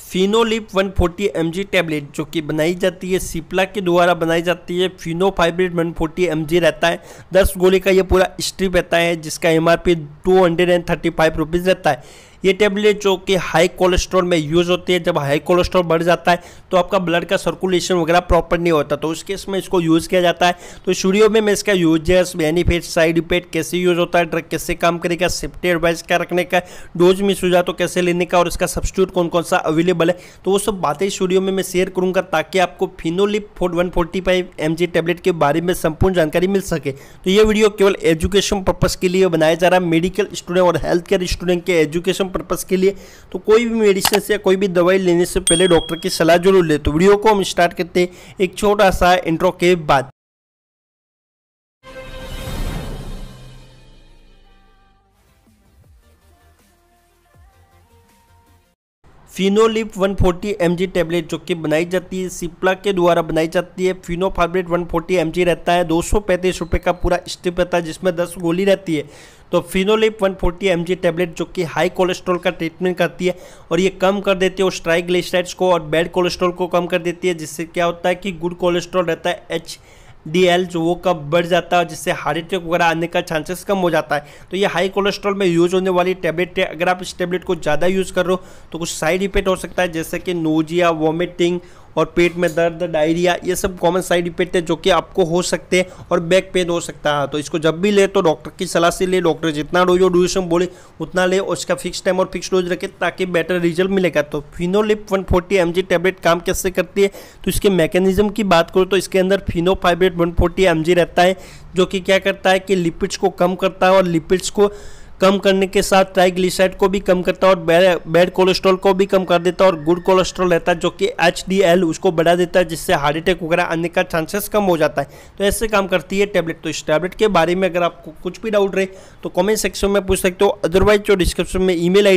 फिनोलिप 140 forty M tablet जो कि बनाई जाती है सिप्ला के द्वारा बनाई जाती है फिनोफाइब्रिड 140 फोर्टी रहता है 10 गोली का ये पूरा स्ट्रिप रहता है जिसका एम आर पी रहता है ये टेबलेट जो कि हाई कोलेस्ट्रॉल में यूज़ होती है जब हाई कोलेस्ट्रॉल बढ़ जाता है तो आपका ब्लड का सर्कुलेशन वगैरह प्रॉपर नहीं होता तो उस केस में इसको यूज़ किया जाता है तो स्टूडियो में मैं इसका यूजर्स बेनिफिट साइड इफेक्ट कैसे यूज़ होता है ड्रग कैसे काम करेगा सेफ्टी एडवाइस क्या रखने का डोज मिस हो जाए तो कैसे लेने का और इसका सब्सिट्यूट कौन कौन सा अवेलेबल है तो वो सब बातें स्टूडियो में मैं शेयर करूँगा ताकि आपको Fenolip forte one forty five M G tablet के बारे में संपूर्ण जानकारी मिल सके तो ये वीडियो केवल एजुकेशन पर्पज़ के लिए बनाया जा रहा है मेडिकल स्टूडेंट और हेल्थ केयर स्टूडेंट के एजुकेशन पर्पज़ के लिए तो कोई भी मेडिसिन या कोई भी दवाई लेने से पहले डॉक्टर की सलाह जरूर ले तो वीडियो को हम स्टार्ट करते हैं एक छोटा सा इंट्रो के बाद फिनोलिप 140 फोर्टी टैबलेट जो कि बनाई जाती है सिप्ला के द्वारा बनाई जाती है फिनोफार्बेट 140 फोर्टी रहता है दो सौ का पूरा स्टिप रहता है जिसमें 10 गोली रहती है तो फिनोलिप 140 फोर्टी टैबलेट जो कि हाई कोलेस्ट्रॉल का ट्रीटमेंट करती है और ये कम कर देती है स्ट्राइक ट्राइग्लिसराइड्स को और बैड कोलेस्ट्रॉल को कम कर देती है जिससे क्या होता है कि गुड कोलेस्ट्रॉल रहता है एच डी एल जो वो कब बढ़ जाता है जिससे हार्ट अटैक वगैरह आने का चांसेस कम हो जाता है तो ये हाई कोलेस्ट्रॉल में यूज़ होने वाली टैबलेट है अगर आप इस टैबलेट को ज़्यादा यूज़ कर रहे हो तो कुछ साइड इफेक्ट हो सकता है जैसे कि नोजिया वॉमिटिंग और पेट में दर्द डायरिया ये सब कॉमन साइड इफेक्ट है जो कि आपको हो सकते हैं और बैक पेन हो सकता है तो इसको जब भी ले तो डॉक्टर की सलाह से ले डॉक्टर जितना रोज और ड्यूरेशन बोले उतना ले और उसका फिक्स टाइम और फिक्स डोज रखे ताकि बेटर रिजल्ट मिलेगा तो Fenolip one forty M G tablet काम कैसे करती है तो इसके मैकेनिज्म की बात करो तो इसके अंदर fenofibrate one forty M G रहता है जो कि क्या करता है कि लिपिड्स को कम करता है और लिपिड्स को कम करने के साथ ट्राइग्लिसराइड को भी कम करता है और बैड कोलेस्ट्रॉल को भी कम कर देता है और गुड कोलेस्ट्रॉल रहता है जो कि एच उसको बढ़ा देता है जिससे हार्ट अटैक वगैरह आने का चांसेस कम हो जाता है तो ऐसे काम करती है टैबलेट तो इस टैबलेट के बारे में अगर आपको कुछ भी डाउट रहे तो कॉमेंट सेक्शन में पूछ सकते हो अदरवाइज जो डिस्क्रिप्शन में ई मेल है